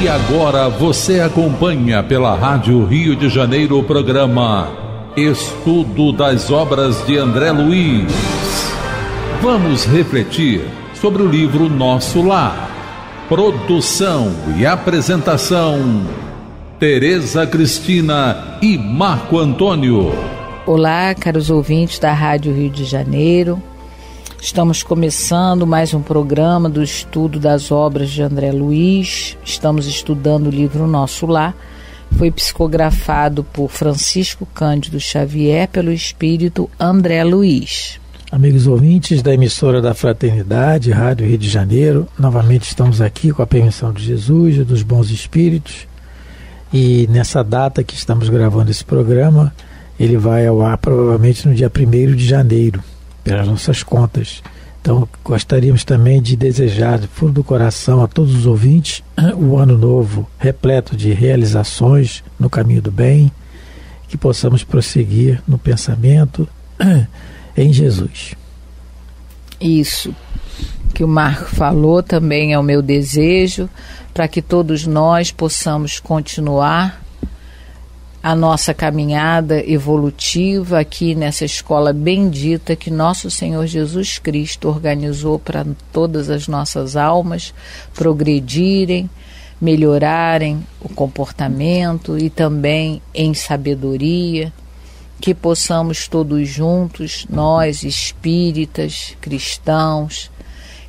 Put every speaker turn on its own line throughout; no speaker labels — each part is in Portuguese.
E agora você acompanha pela Rádio Rio de Janeiro o programa Estudo das Obras de André Luiz. Vamos refletir sobre o livro Nosso Lar. Produção e apresentação: Tereza Cristina e Marco Antônio.
Olá, caros ouvintes da Rádio Rio de Janeiro. Estamos começando mais um programa do estudo das obras de André Luiz. Estamos estudando o livro Nosso Lar. Foi psicografado por Francisco Cândido Xavier pelo espírito André Luiz.
Amigos ouvintes da emissora da Fraternidade, Rádio Rio de Janeiro, novamente estamos aqui com a permissão de Jesus e dos bons espíritos. E nessa data que estamos gravando esse programa, ele vai ao ar provavelmente no dia 1 de janeiro pelas nossas contas. Então, gostaríamos também de desejar, do fundo do coração, a todos os ouvintes, o ano novo repleto de realizações no caminho do bem, que possamos prosseguir no pensamento em Jesus.
Isso que o Marco falou também é o meu desejo, para que todos nós possamos continuar a nossa caminhada evolutiva aqui nessa escola bendita que nosso Senhor Jesus Cristo organizou para todas as nossas almas progredirem, melhorarem o comportamento e também em sabedoria, que possamos todos juntos, nós espíritas, cristãos,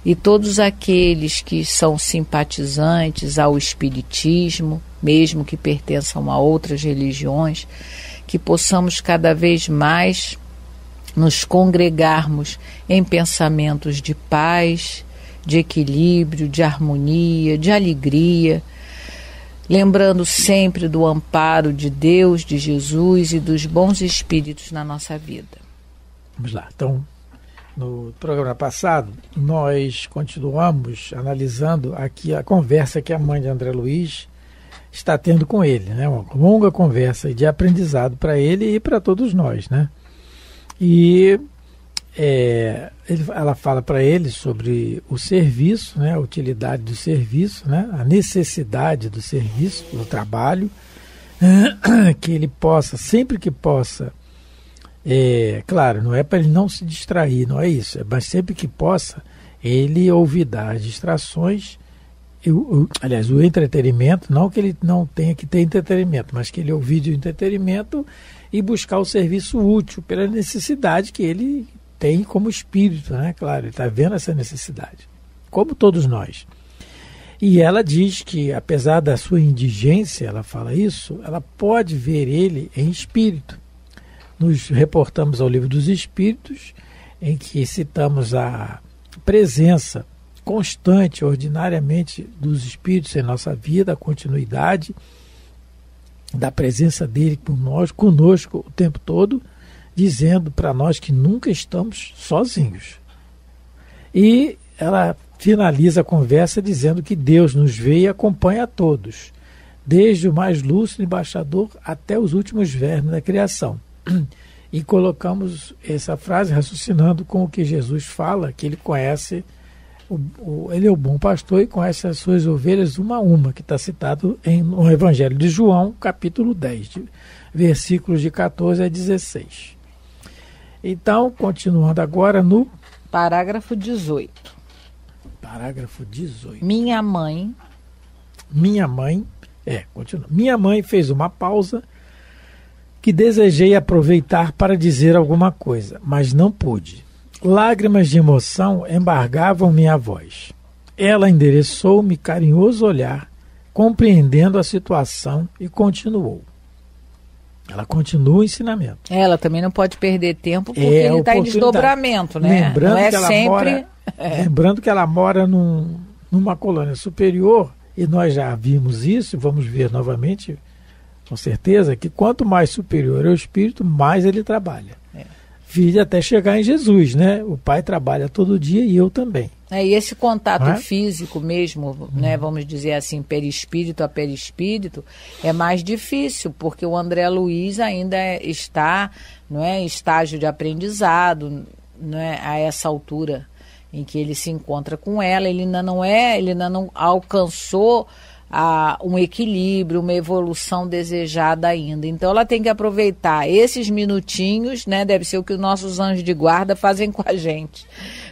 e todos aqueles que são simpatizantes ao espiritismo, mesmo que pertençam a outras religiões, que possamos cada vez mais nos congregarmos em pensamentos de paz, de equilíbrio, de harmonia, de alegria, lembrando sempre do amparo de Deus, de Jesus e dos bons espíritos na nossa vida.
Vamos lá. Então, no programa passado, nós continuamos analisando aqui a conversa que a mãe de André Luiz está tendo com ele, né? Uma longa conversa de aprendizado para ele e para todos nós, né? E é, ele, ela fala para ele sobre o serviço, né? A utilidade do serviço, né? A necessidade do serviço, do trabalho, que ele possa sempre que possa é, claro, não é para ele não se distrair, não é isso. É, mas sempre que possa, ele olvidar as distrações, eu, eu, aliás, o entretenimento, não que ele não tenha que ter entretenimento, mas que ele ouvide o entretenimento e buscar o serviço útil pela necessidade que ele tem como espírito, né? Claro, ele está vendo essa necessidade, como todos nós. E ela diz que, apesar da sua indigência, ela fala isso, ela pode ver ele em espírito nos reportamos ao Livro dos Espíritos, em que citamos a presença constante, ordinariamente, dos Espíritos em nossa vida, a continuidade da presença dele por nós, conosco o tempo todo, dizendo para nós que nunca estamos sozinhos. E ela finaliza a conversa dizendo que Deus nos vê e acompanha a todos, desde o mais lúcido embaixador até os últimos vermes da criação e colocamos essa frase raciocinando com o que Jesus fala, que ele conhece, o, o, ele é o bom pastor e conhece as suas ovelhas uma a uma, que está citado em, no Evangelho de João, capítulo 10, de, versículos de 14 a 16. Então, continuando agora no. Parágrafo 18. Parágrafo 18. Minha mãe. Minha mãe. É, continua. Minha mãe fez uma pausa que desejei aproveitar para dizer alguma coisa, mas não pude. Lágrimas de emoção embargavam minha voz. Ela endereçou-me carinhoso olhar, compreendendo a situação e continuou. Ela continua o ensinamento.
Ela também não pode perder tempo porque é ele está em desdobramento, né? Lembrando não é que ela sempre. Mora,
Lembrando que ela mora num, numa colônia superior e nós já vimos isso, vamos ver novamente com certeza, que quanto mais superior é o espírito, mais ele trabalha. É. até chegar em Jesus, né? O Pai trabalha todo dia e eu também.
É, e esse contato é? físico mesmo, né, vamos dizer assim, perispírito a perispírito, é mais difícil, porque o André Luiz ainda é, está não é, em estágio de aprendizado não é, a essa altura em que ele se encontra com ela. Ele ainda não é, ele ainda não alcançou a, um equilíbrio, uma evolução desejada ainda. Então ela tem que aproveitar esses minutinhos, né? Deve ser o que os nossos anjos de guarda fazem com a gente.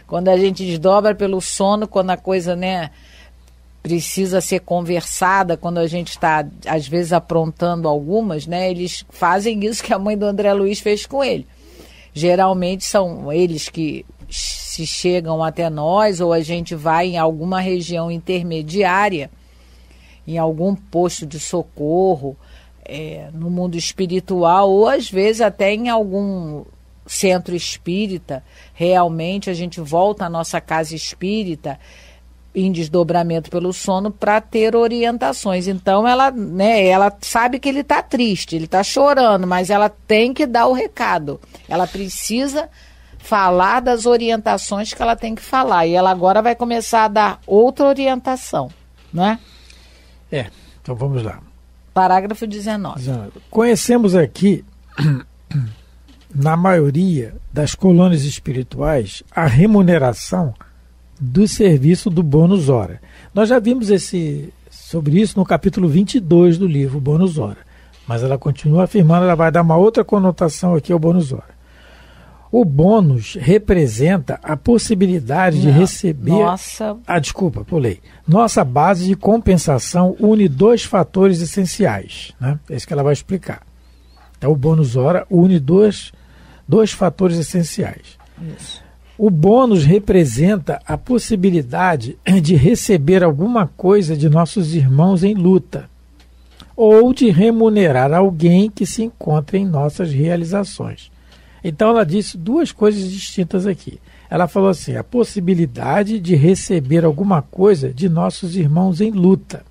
Quando a gente desdobra pelo sono, quando a coisa, né? precisa ser conversada quando a gente está, às vezes, aprontando algumas, né? Eles fazem isso que a mãe do André Luiz fez com ele. Geralmente são eles que se chegam até nós ou a gente vai em alguma região intermediária em algum posto de socorro, é, no mundo espiritual, ou às vezes até em algum centro espírita. Realmente a gente volta à nossa casa espírita em desdobramento pelo sono para ter orientações. Então ela, né, ela sabe que ele está triste, ele está chorando, mas ela tem que dar o recado. Ela precisa falar das orientações que ela tem que falar e ela agora vai começar a dar outra orientação,
não é? É, então vamos lá.
Parágrafo 19.
19. Conhecemos aqui, na maioria das colônias espirituais, a remuneração do serviço do bônus hora. Nós já vimos esse sobre isso no capítulo 22 do livro Bônus Hora, mas ela continua afirmando, ela vai dar uma outra conotação aqui ao bônus hora. O bônus representa a possibilidade Não, de receber. Nossa. Ah, desculpa, pulei. Nossa base de compensação une dois fatores essenciais. Né? É isso que ela vai explicar. Então, o bônus hora une dois, dois fatores essenciais. Isso. O bônus representa a possibilidade de receber alguma coisa de nossos irmãos em luta ou de remunerar alguém que se encontra em nossas realizações. Então ela disse duas coisas distintas aqui. Ela falou assim: a possibilidade de receber alguma coisa de nossos irmãos em luta.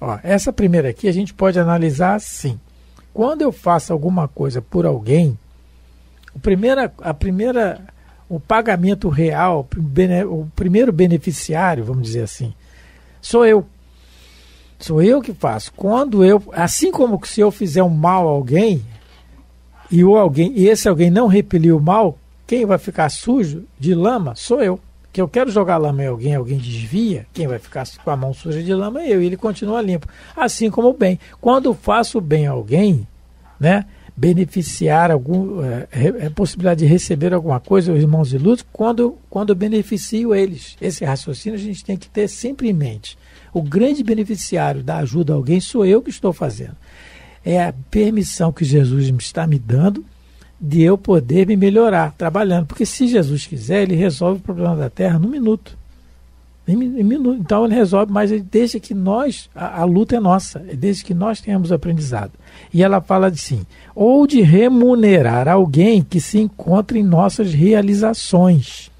Ó, essa primeira aqui a gente pode analisar assim. Quando eu faço alguma coisa por alguém, o primeira, a primeira, o pagamento real, o primeiro beneficiário, vamos dizer assim, sou eu. Sou eu que faço. Quando eu, assim como se eu fizer um mal a alguém, e o alguém, e esse alguém não repeliu o mal, quem vai ficar sujo de lama sou eu. Que eu quero jogar lama em alguém, alguém desvia, quem vai ficar com a mão suja de lama é eu, e ele continua limpo. Assim como o bem. Quando faço bem a alguém, né? beneficiar algum é, é, possibilidade de receber alguma coisa os irmãos de luz quando quando beneficio eles esse raciocínio a gente tem que ter sempre em mente o grande beneficiário da ajuda a alguém sou eu que estou fazendo é a permissão que Jesus está me dando de eu poder me melhorar trabalhando. Porque se Jesus quiser, ele resolve o problema da terra num minuto. Então ele resolve, mas desde que nós, a, a luta é nossa, é desde que nós tenhamos aprendizado. E ela fala assim: ou de remunerar alguém que se encontra em nossas realizações.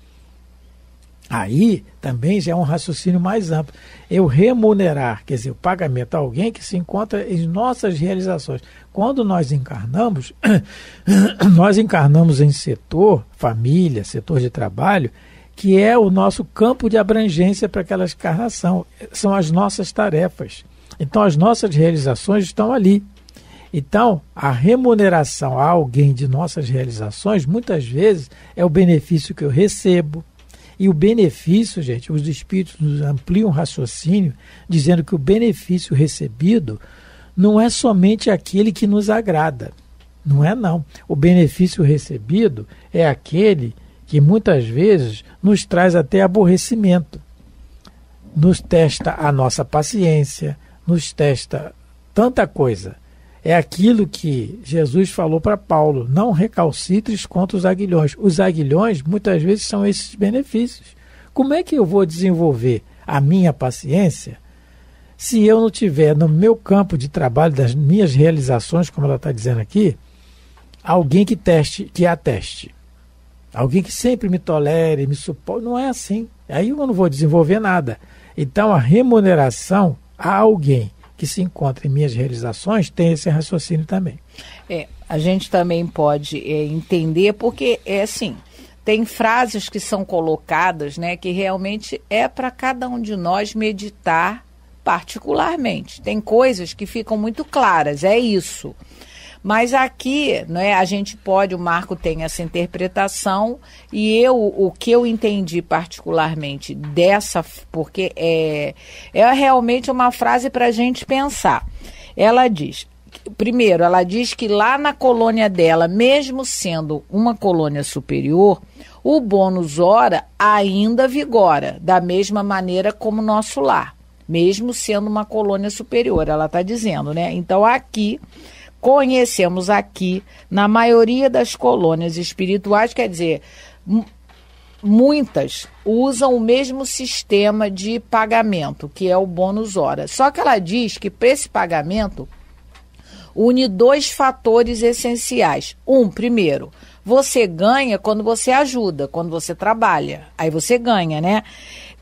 Aí também já é um raciocínio mais amplo. Eu remunerar, quer dizer, o pagamento a alguém que se encontra em nossas realizações. Quando nós encarnamos, nós encarnamos em setor, família, setor de trabalho, que é o nosso campo de abrangência para aquela encarnação. São as nossas tarefas. Então, as nossas realizações estão ali. Então, a remuneração a alguém de nossas realizações, muitas vezes, é o benefício que eu recebo e o benefício, gente, os espíritos nos ampliam o raciocínio, dizendo que o benefício recebido não é somente aquele que nos agrada. Não é, não. O benefício recebido é aquele que muitas vezes nos traz até aborrecimento. Nos testa a nossa paciência, nos testa tanta coisa. É aquilo que Jesus falou para Paulo: não recalcitres contra os aguilhões. Os aguilhões muitas vezes são esses benefícios. Como é que eu vou desenvolver a minha paciência se eu não tiver no meu campo de trabalho, das minhas realizações, como ela está dizendo aqui, alguém que teste, que ateste, Alguém que sempre me tolere, me suporte. Não é assim. Aí eu não vou desenvolver nada. Então a remuneração a alguém que se encontra em minhas realizações tem esse raciocínio também.
É, a gente também pode é, entender, porque é assim tem frases que são colocadas, né, que realmente é para cada um de nós meditar particularmente. Tem coisas que ficam muito claras, é isso. Mas aqui, né, a gente pode, o Marco tem essa interpretação, e eu, o que eu entendi particularmente dessa, porque é, é realmente uma frase para a gente pensar. Ela diz: primeiro, ela diz que lá na colônia dela, mesmo sendo uma colônia superior, o bônus hora ainda vigora, da mesma maneira como nosso lar, mesmo sendo uma colônia superior, ela está dizendo, né? Então aqui conhecemos aqui na maioria das colônias espirituais, quer dizer, muitas usam o mesmo sistema de pagamento, que é o bônus hora. Só que ela diz que para esse pagamento une dois fatores essenciais. Um, primeiro, você ganha quando você ajuda, quando você trabalha. Aí você ganha, né?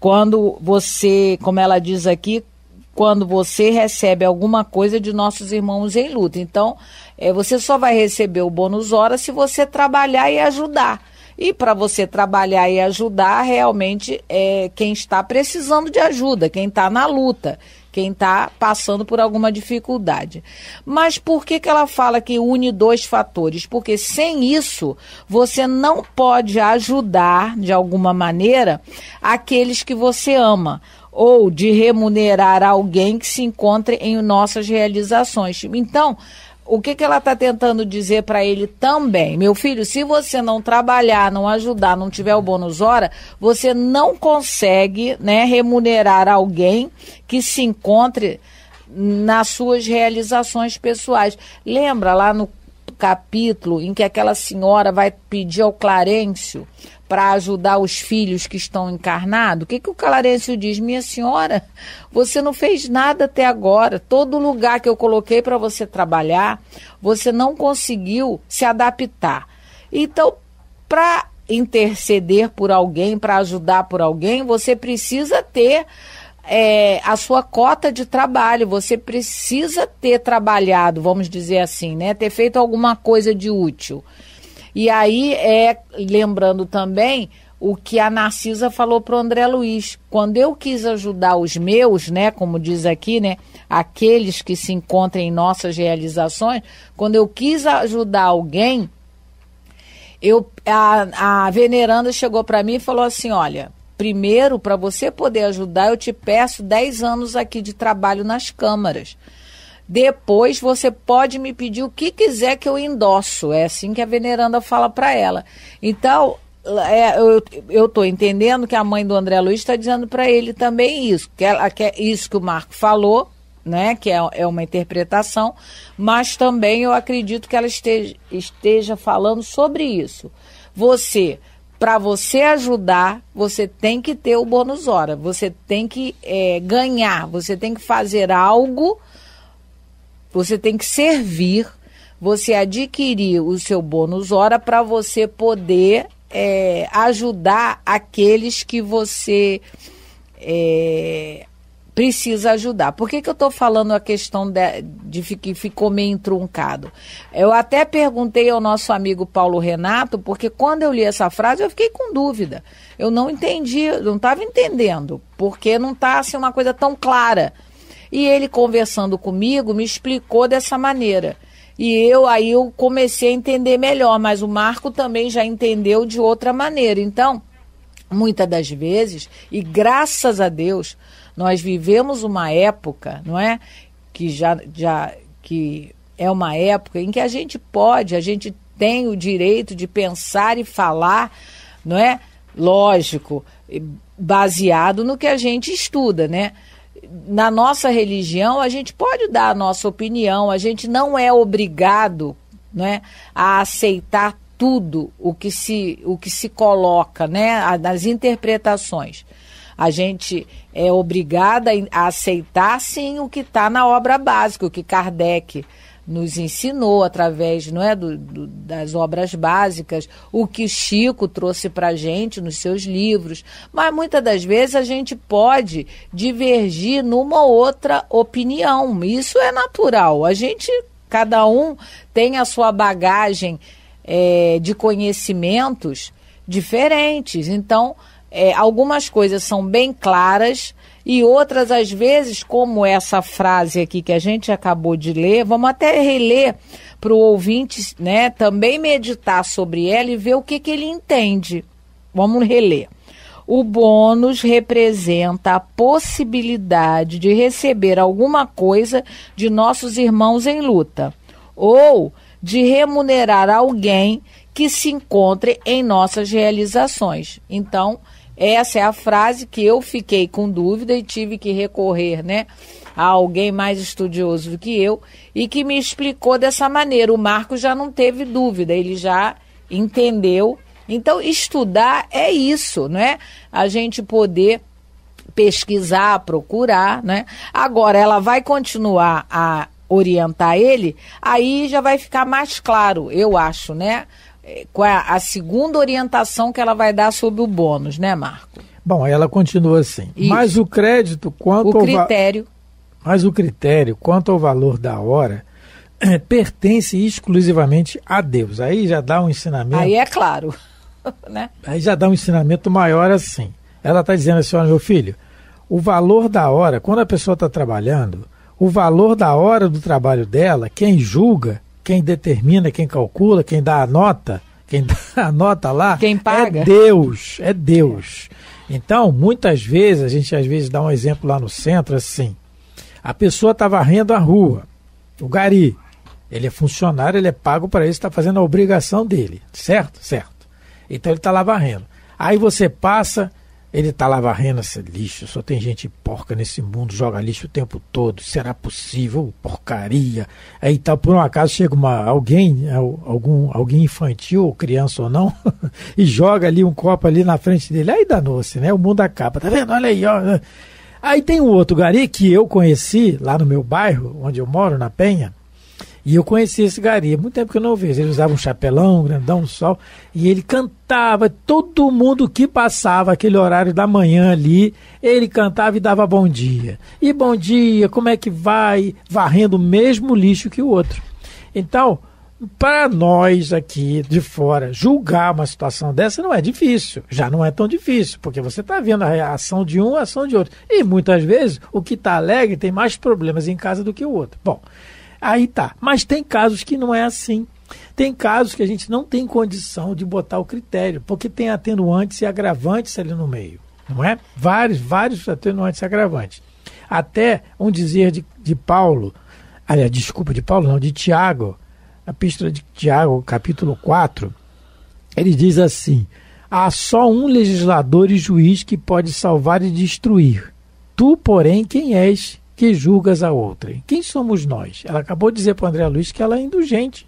Quando você, como ela diz aqui, quando você recebe alguma coisa de nossos irmãos em luta. Então, é, você só vai receber o bônus hora se você trabalhar e ajudar. E para você trabalhar e ajudar, realmente é quem está precisando de ajuda, quem está na luta, quem está passando por alguma dificuldade. Mas por que, que ela fala que une dois fatores? Porque sem isso, você não pode ajudar de alguma maneira aqueles que você ama ou de remunerar alguém que se encontre em nossas realizações. Então, o que, que ela está tentando dizer para ele também? Meu filho, se você não trabalhar, não ajudar, não tiver o bônus hora, você não consegue né, remunerar alguém que se encontre nas suas realizações pessoais. Lembra lá no capítulo em que aquela senhora vai pedir ao Clarêncio para ajudar os filhos que estão encarnados? O que, que o Clarencio diz? Minha senhora, você não fez nada até agora. Todo lugar que eu coloquei para você trabalhar, você não conseguiu se adaptar. Então, para interceder por alguém, para ajudar por alguém, você precisa ter é, a sua cota de trabalho. Você precisa ter trabalhado, vamos dizer assim, né? Ter feito alguma coisa de útil. E aí é lembrando também o que a Narcisa falou para o André Luiz. Quando eu quis ajudar os meus, né, como diz aqui, né, aqueles que se encontram em nossas realizações, quando eu quis ajudar alguém, eu a, a veneranda chegou para mim e falou assim: "Olha, primeiro para você poder ajudar, eu te peço 10 anos aqui de trabalho nas câmaras". Depois você pode me pedir o que quiser que eu endosso. É assim que a veneranda fala para ela. Então, é, eu estou entendendo que a mãe do André Luiz está dizendo para ele também isso, que, ela, que é isso que o Marco falou, né, que é, é, uma interpretação, mas também eu acredito que ela esteja, esteja falando sobre isso. Você, para você ajudar, você tem que ter o bônus hora, você tem que é, ganhar, você tem que fazer algo você tem que servir, você adquirir o seu bônus hora para você poder é, ajudar aqueles que você é, precisa ajudar. Por que, que eu estou falando a questão de, de, que ficou meio truncado? Eu até perguntei ao nosso amigo Paulo Renato, porque quando eu li essa frase eu fiquei com dúvida. Eu não entendi, não estava entendendo, porque não está assim, uma coisa tão clara. E ele conversando comigo me explicou dessa maneira. E eu aí eu comecei a entender melhor, mas o Marco também já entendeu de outra maneira. Então, muitas das vezes, e graças a Deus, nós vivemos uma época, não é? Que já, já que é uma época em que a gente pode, a gente tem o direito de pensar e falar, não é? Lógico, baseado no que a gente estuda, né? na nossa religião, a gente pode dar a nossa opinião, a gente não é obrigado né, a aceitar tudo o que se, o que se coloca, né, nas interpretações. A gente é obrigada a aceitar, sim, o que está na obra básica, o que Kardec nos ensinou através não é, do, do, das obras básicas, o que Chico trouxe para a gente nos seus livros. Mas muitas das vezes a gente pode divergir numa outra opinião. Isso é natural. A gente, cada um tem a sua bagagem é, de conhecimentos diferentes. Então, é, algumas coisas são bem claras e outras, às vezes, como essa frase aqui que a gente acabou de ler, vamos até reler para o ouvinte né, também meditar sobre ela e ver o que, que ele entende. Vamos reler. O bônus representa a possibilidade de receber alguma coisa de nossos irmãos em luta ou de remunerar alguém que se encontre em nossas realizações. Então, essa é a frase que eu fiquei com dúvida e tive que recorrer, né, a alguém mais estudioso do que eu e que me explicou dessa maneira. O Marco já não teve dúvida, ele já entendeu. Então, estudar é isso, né? A gente poder pesquisar, procurar, né? Agora, ela vai continuar a orientar ele, aí já vai ficar mais claro, eu acho, né? É, qual é a segunda orientação que ela vai dar sobre o bônus, né, Marco?
Bom, ela continua assim. Isso. Mas o crédito quanto o ao critério. Mas o critério quanto ao valor da hora eh, pertence exclusivamente a Deus. Aí já dá um ensinamento. Aí é
claro, né?
Aí já dá um ensinamento maior assim. Ela está dizendo assim, olha meu filho, o valor da hora, quando a pessoa está trabalhando, o valor da hora do trabalho dela, quem julga quem determina, quem calcula, quem dá a nota, quem dá a nota lá, quem é paga. é Deus, é Deus. Então, muitas vezes, a gente às vezes dá um exemplo lá no centro, assim, a pessoa está varrendo a rua, o gari, ele é funcionário, ele é pago para isso, está fazendo a obrigação dele, certo? Certo. Então ele está lá varrendo. Aí você passa, ele está lá varrendo esse lixo, só tem gente porca nesse mundo, joga lixo o tempo todo, será possível? Porcaria. Aí tal, tá, por um acaso chega uma, alguém, é, algum, alguém infantil, ou criança ou não, e joga ali um copo ali na frente dele. Aí danou-se, né? O mundo acaba, tá vendo? Olha aí, ó. Aí tem um outro gari que eu conheci lá no meu bairro, onde eu moro, na Penha, e eu conheci esse gari, muito tempo que eu não vejo. Ele usava um chapelão, grandão, um sol, e ele cantava. Todo mundo que passava aquele horário da manhã ali, ele cantava e dava bom dia. E bom dia, como é que vai? Varrendo o mesmo lixo que o outro. Então, para nós aqui de fora julgar uma situação dessa não é difícil, já não é tão difícil, porque você está vendo a reação de um, a ação de outro. E muitas vezes o que está alegre tem mais problemas em casa do que o outro. Bom, Aí tá. Mas tem casos que não é assim. Tem casos que a gente não tem condição de botar o critério, porque tem atenuantes e agravantes ali no meio, não é? Vários, vários atenuantes e agravantes. Até um dizer de, de Paulo, aliás, desculpa, de Paulo não, de Tiago, a epístola de Tiago, capítulo 4, ele diz assim: há só um legislador e juiz que pode salvar e destruir. Tu, porém, quem és que julgas a outra? Quem somos nós? Ela acabou de dizer para o André Luiz que ela é indulgente.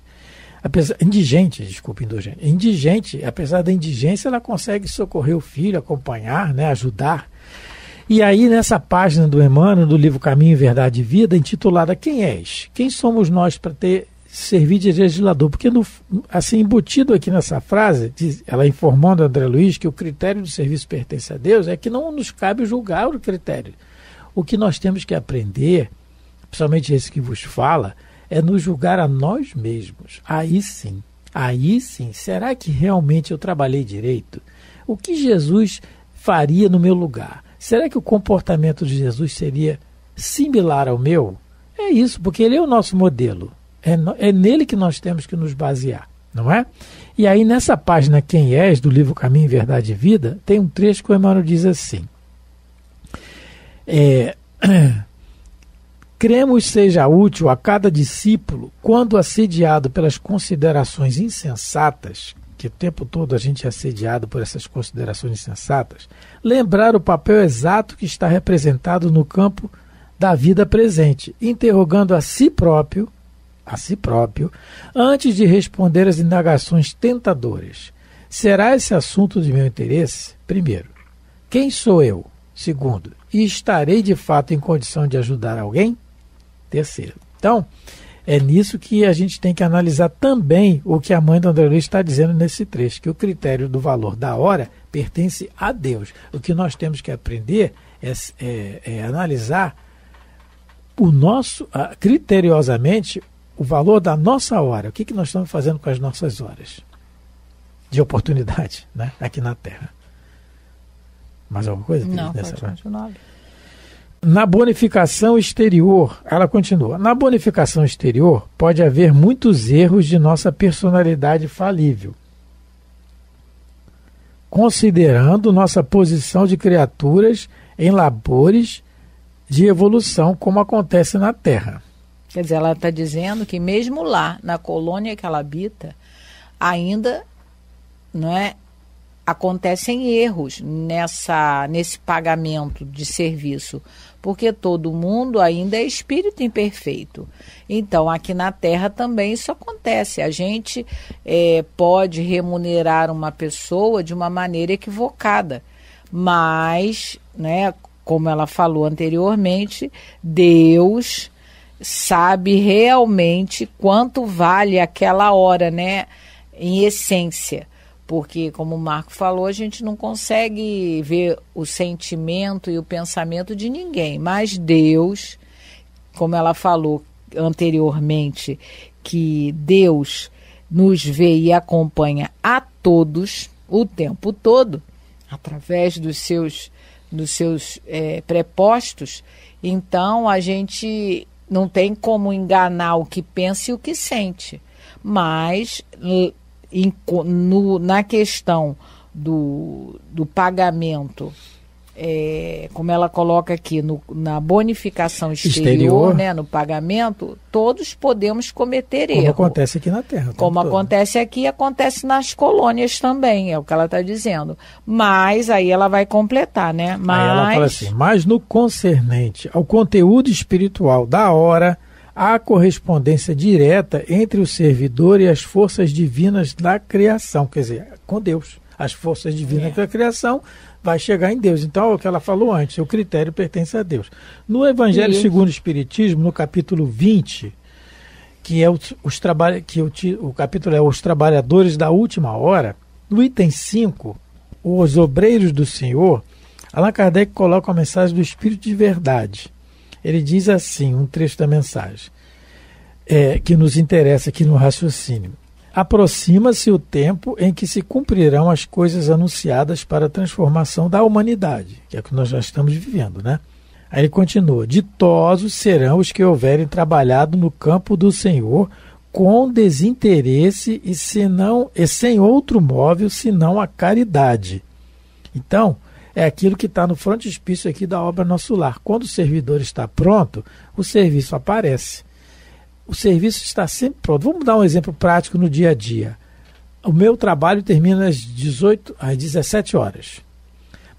Apesar, indigente, desculpa, indulgente. Indigente, apesar da indigência, ela consegue socorrer o filho, acompanhar, né, ajudar. E aí, nessa página do Emmanuel, do livro Caminho, Verdade e Vida, intitulada Quem és? Quem somos nós para ter servir de legislador? Porque, no, assim, embutido aqui nessa frase, diz, ela informando a André Luiz que o critério do serviço pertence a Deus, é que não nos cabe julgar o critério. O que nós temos que aprender, principalmente esse que vos fala, é nos julgar a nós mesmos. Aí sim, aí sim, será que realmente eu trabalhei direito? O que Jesus faria no meu lugar? Será que o comportamento de Jesus seria similar ao meu? É isso, porque ele é o nosso modelo. É, no, é nele que nós temos que nos basear, não é? E aí, nessa página Quem És, do livro Caminho, Verdade e Vida, tem um trecho que o Emmanuel diz assim: é, cremos seja útil a cada discípulo quando assediado pelas considerações insensatas, que o tempo todo a gente é assediado por essas considerações insensatas, lembrar o papel exato que está representado no campo da vida presente, interrogando a si próprio, a si próprio, antes de responder às indagações tentadoras. Será esse assunto de meu interesse? Primeiro, quem sou eu? Segundo, estarei de fato em condição de ajudar alguém? Terceiro. Então, é nisso que a gente tem que analisar também o que a mãe do André Luiz está dizendo nesse trecho, que o critério do valor da hora pertence a Deus. O que nós temos que aprender é, é, é analisar o nosso, criteriosamente, o valor da nossa hora. O que, que nós estamos fazendo com as nossas horas de oportunidade né, aqui na Terra? Mais alguma coisa? Não, pode Na bonificação exterior, ela continua. Na bonificação exterior, pode haver muitos erros de nossa personalidade falível. Considerando nossa posição de criaturas em labores de evolução, como acontece na Terra.
Quer dizer, ela está dizendo que mesmo lá, na colônia que ela habita, ainda não é, acontecem erros nessa nesse pagamento de serviço, porque todo mundo ainda é espírito imperfeito. Então, aqui na Terra também isso acontece. A gente é, pode remunerar uma pessoa de uma maneira equivocada, mas, né, como ela falou anteriormente, Deus sabe realmente quanto vale aquela hora, né, em essência porque, como o Marco falou, a gente não consegue ver o sentimento e o pensamento de ninguém, mas Deus, como ela falou anteriormente, que Deus nos vê e acompanha a todos o tempo todo, através dos seus, dos seus é, prepostos, então a gente não tem como enganar o que pensa e o que sente. Mas em, no, na questão do, do pagamento, é, como ela coloca aqui, no, na bonificação exterior, exterior, Né, no pagamento, todos podemos cometer como erro. Como
acontece aqui na Terra.
Tá? Como todo. acontece aqui, acontece nas colônias também, é o que ela está dizendo. Mas, aí ela vai completar, né? Mas... Aí ela fala assim,
mas no concernente ao conteúdo espiritual da hora há correspondência direta entre o servidor e as forças divinas da criação, quer dizer, com Deus. As forças divinas é. da criação vai chegar em Deus. Então, é o que ela falou antes, o critério pertence a Deus. No Evangelho segundo o Espiritismo, no capítulo 20, que é os, os que o, o capítulo é Os Trabalhadores da Última Hora, no item 5, os obreiros do Senhor, Allan Kardec coloca a mensagem do Espírito de Verdade ele diz assim, um trecho da mensagem, é, que nos interessa aqui no raciocínio. Aproxima-se o tempo em que se cumprirão as coisas anunciadas para a transformação da humanidade, que é o que nós já estamos vivendo, né? Aí ele continua: ditosos serão os que houverem trabalhado no campo do Senhor com desinteresse e, senão, e sem outro móvel senão a caridade. Então, é aquilo que está no frontispício aqui da obra Nosso Lar. Quando o servidor está pronto, o serviço aparece. O serviço está sempre pronto. Vamos dar um exemplo prático no dia a dia. O meu trabalho termina às 18, às 17 horas.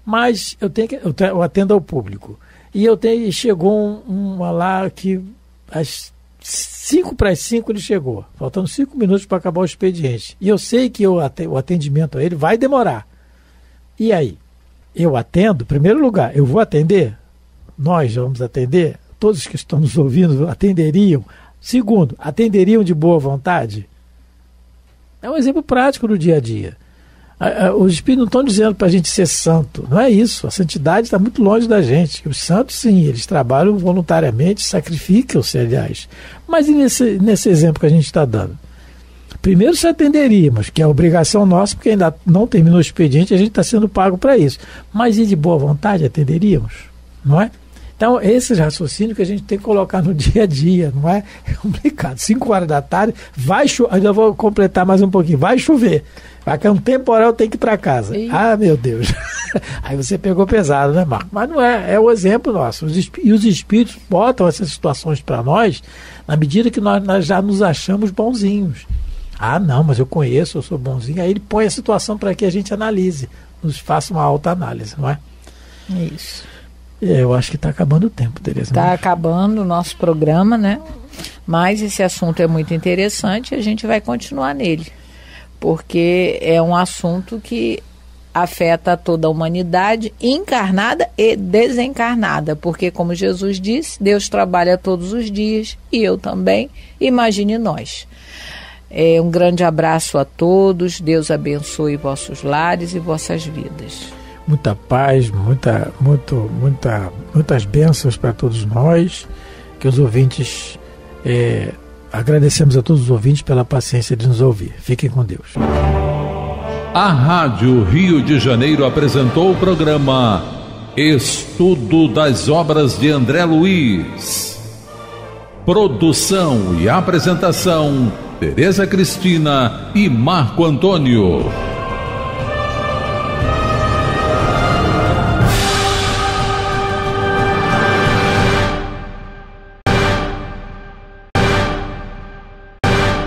Mas eu tenho que, eu atendo ao público. E eu tenho, chegou uma lá que às 5 para as 5 ele chegou, faltando 5 minutos para acabar o expediente. E eu sei que eu, o atendimento a ele vai demorar. E aí? eu atendo, em primeiro lugar, eu vou atender, nós vamos atender, todos que estão nos ouvindo atenderiam. Segundo, atenderiam de boa vontade? É um exemplo prático do dia a dia. Os espíritos não estão dizendo para a gente ser santo, não é isso. A santidade está muito longe da gente. Os santos, sim, eles trabalham voluntariamente, sacrificam-se, aliás. Mas e nesse, nesse exemplo que a gente está dando? primeiro se atenderíamos, que é obrigação nossa, porque ainda não terminou o expediente, a gente está sendo pago para isso. Mas e de boa vontade atenderíamos, não é? Então, esse raciocínio que a gente tem que colocar no dia a dia, não é? É complicado. Cinco horas da tarde, vai chover. Ainda vou completar mais um pouquinho. Vai chover. Vai que é um temporal, tem que ir para casa. Sim. Ah, meu Deus. Aí você pegou pesado, né, Marco? Mas não é. É o exemplo nosso. Os e os espíritos botam essas situações para nós na medida que nós, nós já nos achamos bonzinhos. Ah, não, mas eu conheço, eu sou bonzinho. Aí ele põe a situação para que a gente analise, nos faça uma alta análise, não é? é isso. É, eu acho que está acabando o tempo, Tereza. Está né?
acabando o nosso programa, né? Mas esse assunto é muito interessante e a gente vai continuar nele, porque é um assunto que afeta toda a humanidade, encarnada e desencarnada, porque, como Jesus disse, Deus trabalha todos os dias e eu também. Imagine nós. É, um grande abraço a todos. Deus abençoe vossos lares e vossas vidas.
Muita paz, muita, muito, muita, muitas bênçãos para todos nós. Que os ouvintes. É, agradecemos a todos os ouvintes pela paciência de nos ouvir. Fiquem com Deus. A Rádio Rio de Janeiro apresentou o programa Estudo das Obras de André Luiz. Produção e apresentação. Tereza Cristina e Marco Antônio.